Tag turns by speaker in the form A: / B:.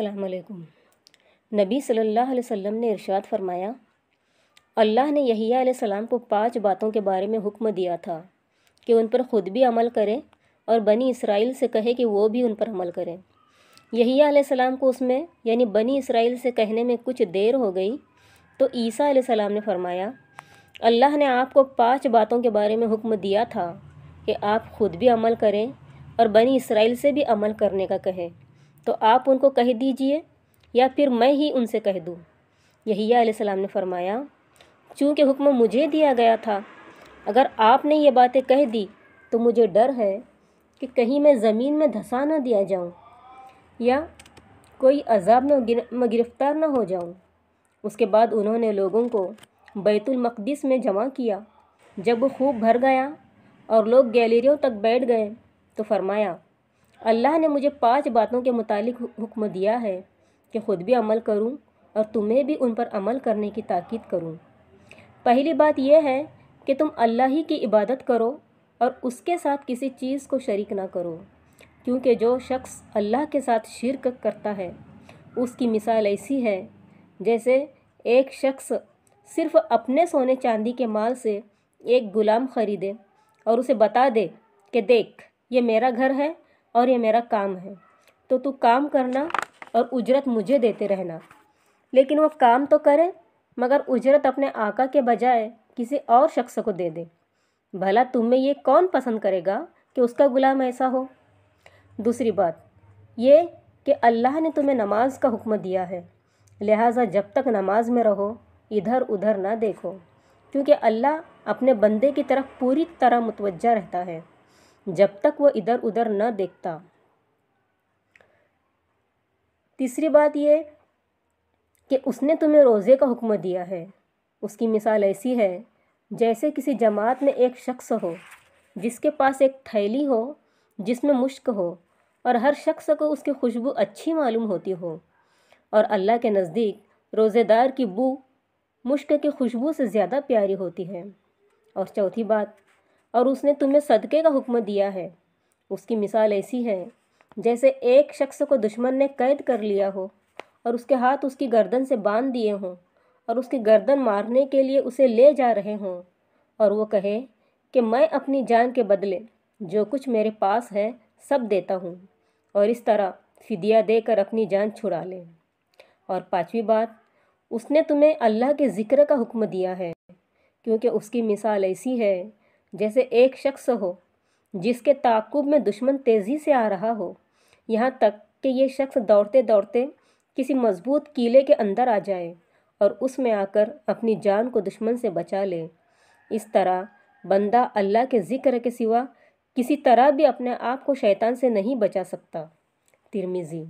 A: अल्लाम नबी सल्लल्लाहु अलैहि वसल्लम ने इरशाद फरमाया अल्लाह ने यही सलाम को पांच बातों के बारे में हुक्म दिया था कि उन पर ख़ुद भी अमल करें और बनी इसराइल से कहे कि वो भी उन पर अमल करें यही सलाम को उसमें यानी बनी इसराइल से कहने में कुछ देर हो गई तो ईसा सलाम ने फरमाया अल्लाह ने आपको पाँच बातों के बारे में हुक्म दिया था कि आप ख़ुद भी अमल करें और बनी इसराइल से भी अमल करने का कहें तो आप उनको कह दीजिए या फिर मैं ही उनसे कह दूँ यही ने फरमाया चूँकि हुक्म मुझे दिया गया था अगर आपने ये बातें कह दी तो मुझे डर है कि कहीं मैं ज़मीन में धंसा ना दिया जाऊँ या कोई अजाब में गिरफ्तार ना हो जाऊँ उसके बाद उन्होंने लोगों को बैतुलमक़दस में जमा किया जब वो खूब भर गया और लोग गैलरियों तक बैठ गए तो फरमाया अल्लाह ने मुझे पांच बातों के मुतालिक हुक्म दिया है कि ख़ुद भी अमल करूं और तुम्हें भी उन पर अमल करने की ताकीद करूं। पहली बात यह है कि तुम अल्लाह ही की इबादत करो और उसके साथ किसी चीज़ को शरीक ना करो क्योंकि जो शख्स अल्लाह के साथ शिरक करता है उसकी मिसाल ऐसी है जैसे एक शख्स सिर्फ़ अपने सोने चांदी के माल से एक ग़ुलाम ख़रीदे और उसे बता दे कि देख ये मेरा घर है और ये मेरा काम है तो तू काम करना और उजरत मुझे देते रहना लेकिन वो काम तो करे मगर उजरत अपने आका के बजाय किसी और शख्स को दे दे भला तुम्हें ये कौन पसंद करेगा कि उसका गुलाम ऐसा हो दूसरी बात ये कि अल्लाह ने तुम्हें नमाज का हुक्म दिया है लिहाजा जब तक नमाज में रहो इधर उधर ना देखो क्योंकि अल्लाह अपने बंदे की तरफ पूरी तरह मुतवजह रहता है जब तक वह इधर उधर न देखता तीसरी बात यह कि उसने तुम्हें रोज़े का हुक्म दिया है उसकी मिसाल ऐसी है जैसे किसी जमात में एक शख्स हो जिसके पास एक थैली हो जिसमें मुश्क हो और हर शख्स को उसकी खुशबू अच्छी मालूम होती हो और अल्लाह के नज़दीक रोज़ेदार की बू मुश्क की खुशबू से ज़्यादा प्यारी होती है और चौथी बात और उसने तुम्हें सदक़े का हुक्म दिया है उसकी मिसाल ऐसी है जैसे एक शख्स को दुश्मन ने कैद कर लिया हो और उसके हाथ उसकी गर्दन से बांध दिए हों और उसकी गर्दन मारने के लिए उसे ले जा रहे हों और वो कहे कि मैं अपनी जान के बदले जो कुछ मेरे पास है सब देता हूँ और इस तरह फिदिया देकर अपनी जान छुड़ा ले और पांचवी बात उसने तुम्हें अल्लाह के ज़िक्र का हुक्म दिया है क्योंकि उसकी मिसाल ऐसी है जैसे एक शख्स हो जिसके ताकुब में दुश्मन तेज़ी से आ रहा हो यहाँ तक कि ये शख्स दौड़ते दौड़ते किसी मजबूत किले के अंदर आ जाए और उसमें आकर अपनी जान को दुश्मन से बचा ले इस तरह बंदा अल्लाह के ज़िक्र के सिवा किसी तरह भी अपने आप को शैतान से नहीं बचा सकता तिरमिज़ी